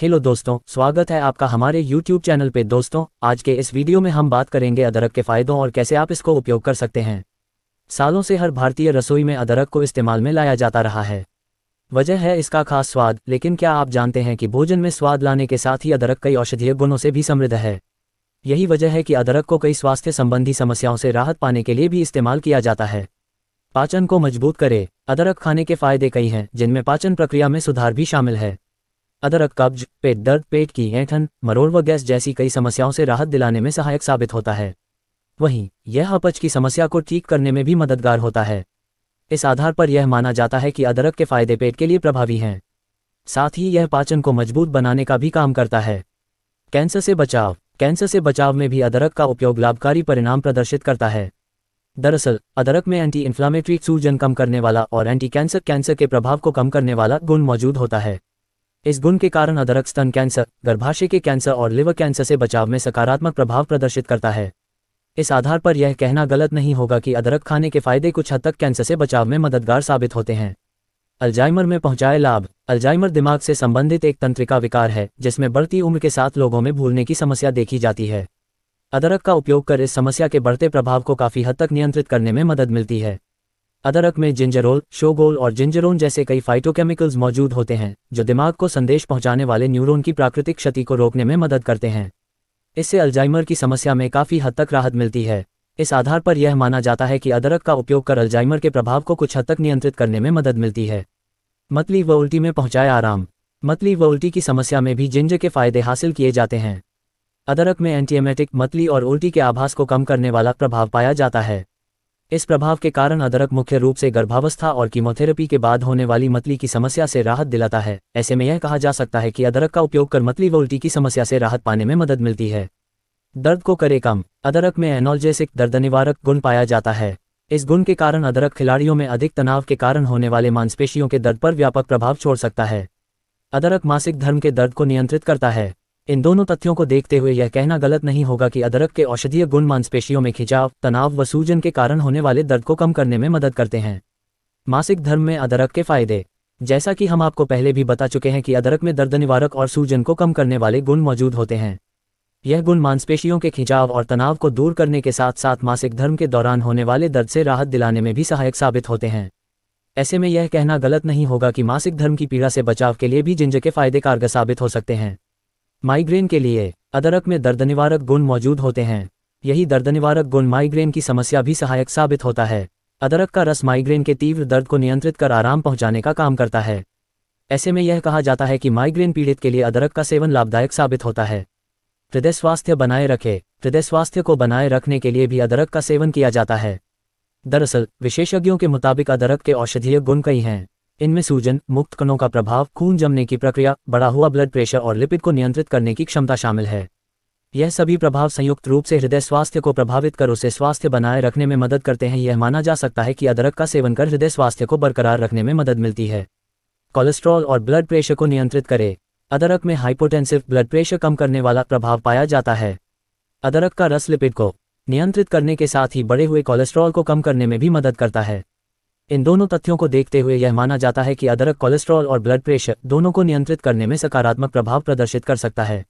hello दोस्तों स्वागत है आपका हमारे यूट्यूब चैनल पे दोस्तों आज के इस वीडियो में हम बात करेंगे अदरक के फायदों और कैसे आप इसको उपयोग कर सकते हैं सालों से हर भारतीय रसोई में अदरक को इस्तेमाल में लाया जाता रहा है वजह है इसका खास स्वाद लेकिन क्या आप जानते हैं कि भोजन में स्वाद लाने के साथ ही अदरक कई औषधीय गुणों से भी समृद्ध है यही वजह है कि अदरक को कई स्वास्थ्य संबंधी समस्याओं से राहत पाने के लिए भी इस्तेमाल किया जाता है पाचन को मजबूत करे अदरक खाने के फायदे कई हैं जिनमें पाचन प्रक्रिया में सुधार भी शामिल है अदरक कब्ज पेट दर्द पेट की ऐंठन मरोड़ व गैस जैसी कई समस्याओं से राहत दिलाने में सहायक साबित होता है वहीं यह अपच की समस्या को ठीक करने में भी मददगार होता है इस आधार पर यह माना जाता है कि अदरक के फायदे पेट के लिए प्रभावी हैं साथ ही यह पाचन को मजबूत बनाने का भी काम करता है कैंसर से बचाव कैंसर से बचाव में भी अदरक का उपयोग लाभकारी परिणाम प्रदर्शित करता है दरअसल अदरक में एंटी इन्फ्लामेटरी सूजन कम करने वाला और एंटी कैंसर कैंसर के प्रभाव को कम करने वाला गुण मौजूद होता है इस गुण के कारण अदरक स्तन कैंसर गर्भाशय के कैंसर और लिवर कैंसर से बचाव में सकारात्मक प्रभाव प्रदर्शित करता है इस आधार पर यह कहना गलत नहीं होगा कि अदरक खाने के फायदे कुछ हद तक कैंसर से बचाव में मददगार साबित होते हैं अल्जाइमर में पहुंचाए लाभ अल्जाइमर दिमाग से संबंधित एक तंत्रिका विकार है जिसमें बढ़ती उम्र के साथ लोगों में भूलने की समस्या देखी जाती है अदरक का उपयोग कर इस समस्या के बढ़ते प्रभाव को काफी हद तक नियंत्रित करने में मदद मिलती है अदरक में जिंजरोल शोगोल और जिंजरोन जैसे कई फाइटोकेमिकल्स मौजूद होते हैं जो दिमाग को संदेश पहुंचाने वाले न्यूरॉन की प्राकृतिक क्षति को रोकने में मदद करते हैं इससे अल्जाइमर की समस्या में काफ़ी हद तक राहत मिलती है इस आधार पर यह माना जाता है कि अदरक का उपयोग कर अल्जाइमर के प्रभाव को कुछ हद तक नियंत्रित करने में मदद मिलती है मतली व उल्टी में पहुंचाए आराम मतली व उल्टी की समस्या में भी जिंजर के फायदे हासिल किए जाते हैं अदरक में एंटीएमेटिक मतली और उल्टी के आभास को कम करने वाला प्रभाव पाया जाता है इस प्रभाव के कारण अदरक मुख्य रूप से गर्भावस्था और कीमोथेरेपी के बाद होने वाली मतली की समस्या से राहत दिलाता है ऐसे में यह कहा जा सकता है कि अदरक का उपयोग कर मतली व उल्टी की समस्या से राहत पाने में मदद मिलती है दर्द को करे कम अदरक में एनोलजेसिक दर्द निवारक गुण पाया जाता है इस गुण के कारण अदरक खिलाड़ियों में अधिक तनाव के कारण होने वाले मांसपेशियों के दर्द पर व्यापक प्रभाव छोड़ सकता है अदरक मासिक धर्म के दर्द को नियंत्रित करता है इन दोनों तथ्यों को देखते हुए यह कहना गलत नहीं होगा कि अदरक के औषधीय गुण मांसपेशियों में खिंचाव तनाव व सूजन के कारण होने वाले दर्द को कम करने में मदद करते हैं मासिक धर्म में अदरक के फायदे जैसा कि हम आपको पहले भी बता चुके हैं कि अदरक में दर्द निवारक और सूजन को कम करने वाले गुण मौजूद होते हैं यह गुण मांसपेशियों के खिंचाव और तनाव को दूर करने के साथ साथ मासिक धर्म के दौरान होने वाले दर्द से राहत दिलाने में भी सहायक साबित होते हैं ऐसे में यह कहना गलत नहीं होगा कि मासिक धर्म की पीड़ा से बचाव के लिए भी जिंजर के फायदे कारगर साबित हो सकते हैं माइग्रेन के लिए अदरक में दर्द निवारक गुण मौजूद होते हैं यही दर्द निवारक गुण माइग्रेन की समस्या भी सहायक साबित होता है अदरक का रस माइग्रेन के तीव्र दर्द को नियंत्रित कर आराम पहुंचाने का काम करता है ऐसे में यह कहा जाता है कि माइग्रेन पीड़ित के लिए अदरक का सेवन लाभदायक साबित होता है हृदय स्वास्थ्य बनाए रखे हृदय स्वास्थ्य को बनाए रखने के लिए भी अदरक का सेवन किया जाता है दरअसल विशेषज्ञों के मुताबिक अदरक के औषधीय गुण कई हैं इनमें सूजन मुक्त कणों का प्रभाव खून जमने की प्रक्रिया बढ़ा हुआ ब्लड प्रेशर और लिपिड को नियंत्रित करने की क्षमता शामिल है यह सभी प्रभाव संयुक्त रूप से हृदय स्वास्थ्य को प्रभावित कर उसे स्वास्थ्य बनाए रखने में मदद करते हैं यह माना जा सकता है कि अदरक का सेवन कर हृदय स्वास्थ्य को बरकरार रखने में मदद मिलती है कोलेस्ट्रॉल और ब्लड प्रेशर को नियंत्रित करें अदरक में हाइपोटेंसिव ब्लड प्रेशर कम करने वाला प्रभाव पाया जाता है अदरक का रस लिपिड को नियंत्रित करने के साथ ही बढ़े हुए कोलेस्ट्रॉल को कम करने में भी मदद करता है इन दोनों तथ्यों को देखते हुए यह माना जाता है कि अदरक कोलेस्ट्रॉल और ब्लड प्रेशर दोनों को नियंत्रित करने में सकारात्मक प्रभाव प्रदर्शित कर सकता है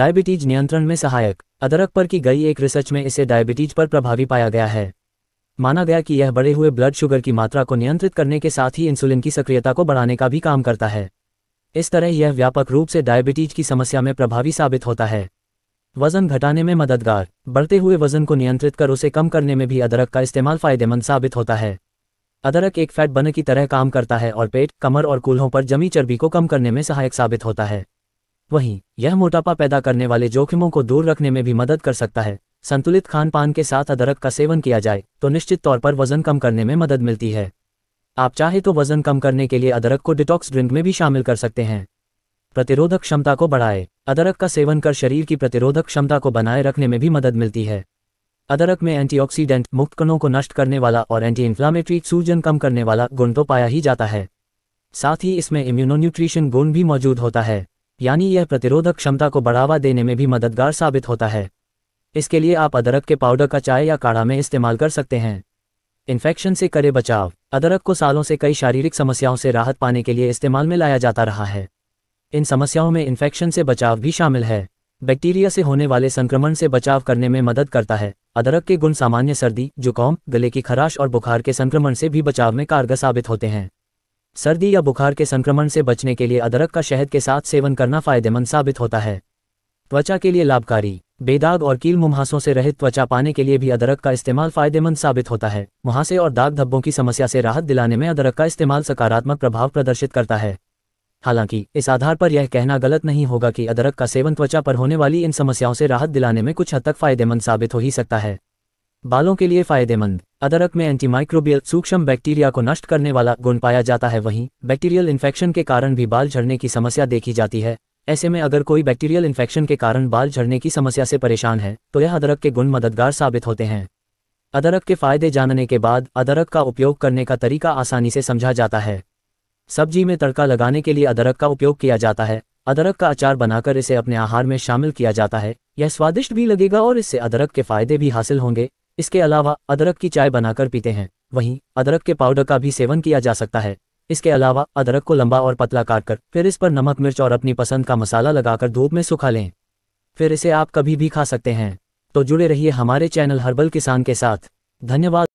डायबिटीज नियंत्रण में सहायक अदरक पर की गई एक रिसर्च में इसे डायबिटीज पर प्रभावी पाया गया है माना गया कि यह बढ़े हुए ब्लड शुगर की मात्रा को नियंत्रित करने के साथ ही इंसुलिन की सक्रियता को बढ़ाने का भी काम करता है इस तरह यह व्यापक रूप से डायबिटीज की समस्या में प्रभावी साबित होता है वजन घटाने में मददगार बढ़ते हुए वजन को नियंत्रित कर उसे कम करने में भी अदरक का इस्तेमाल फायदेमंद साबित होता है अदरक एक फैट बन की तरह काम करता है और पेट कमर और कूल्हों पर जमी चर्बी को कम करने में सहायक साबित होता है वहीं यह मोटापा पैदा करने वाले जोखिमों को दूर रखने में भी मदद कर सकता है संतुलित खान पान के साथ अदरक का सेवन किया जाए तो निश्चित तौर पर वजन कम करने में मदद मिलती है आप चाहे तो वजन कम करने के लिए अदरक को डिटॉक्स ड्रिंक में भी शामिल कर सकते हैं प्रतिरोधक क्षमता को बढ़ाए अदरक का सेवन कर शरीर की प्रतिरोधक क्षमता को बनाए रखने में भी मदद मिलती है अदरक में एंटीऑक्सीडेंट मुक्त कणों को नष्ट करने वाला और एंटी इन्फ्लामेटरी सूजन कम करने वाला गुण तो पाया ही जाता है साथ ही इसमें इम्यूनोन्यूट्रिशन गुण भी मौजूद होता है यानी यह प्रतिरोधक क्षमता को बढ़ावा देने में भी मददगार साबित होता है इसके लिए आप अदरक के पाउडर का चाय या काढ़ा में इस्तेमाल कर सकते हैं इन्फेक्शन से करे बचाव अदरक को सालों से कई शारीरिक समस्याओं से राहत पाने के लिए इस्तेमाल में लाया जाता रहा है इन समस्याओं में इन्फेक्शन से बचाव भी शामिल है बैक्टीरिया से होने वाले संक्रमण से बचाव करने में मदद करता है अदरक के गुण सामान्य सर्दी जुकाम गले की खराश और बुखार के संक्रमण से भी बचाव में कारगर साबित होते हैं सर्दी या बुखार के संक्रमण से बचने के लिए अदरक का शहद के साथ सेवन करना फायदेमंद साबित होता है त्वचा के लिए लाभकारी बेदाग और कील मुहासों से रहित त्वचा पाने के लिए भी अदरक का इस्तेमाल फायदेमंद साबित होता है मुहासे और दाग धब्बों की समस्या से राहत दिलाने में अदरक का इस्तेमाल सकारात्मक प्रभाव प्रदर्शित करता है हालांकि इस आधार पर यह कहना गलत नहीं होगा कि अदरक का सेवन त्वचा पर होने वाली इन समस्याओं से राहत दिलाने में कुछ हद तक फायदेमंद साबित हो ही सकता है बालों के लिए फायदेमंद अदरक में एंटीमाइक्रोबियल सूक्ष्म बैक्टीरिया को नष्ट करने वाला गुण पाया जाता है वहीं बैक्टीरियल इन्फेक्शन के कारण भी बाल झड़ने की समस्या देखी जाती है ऐसे में अगर कोई बैक्टीरियल इन्फेक्शन के कारण बाल झड़ने की समस्या से परेशान है तो यह अदरक के गुण मददगार साबित होते हैं अदरक के फायदे जानने के बाद अदरक का उपयोग करने का तरीका आसानी से समझा जाता है सब्जी में तड़का लगाने के लिए अदरक का उपयोग किया जाता है अदरक का अचार बनाकर इसे अपने आहार में शामिल किया जाता है यह स्वादिष्ट भी लगेगा और इससे अदरक के फायदे भी हासिल होंगे इसके अलावा अदरक की चाय बनाकर पीते हैं वहीं अदरक के पाउडर का भी सेवन किया जा सकता है इसके अलावा अदरक को लंबा और पतला काटकर फिर इस पर नमक मिर्च और अपनी पसंद का मसाला लगाकर धूप में सुखा लें फिर इसे आप कभी भी खा सकते हैं तो जुड़े रहिए हमारे चैनल हर्बल किसान के साथ धन्यवाद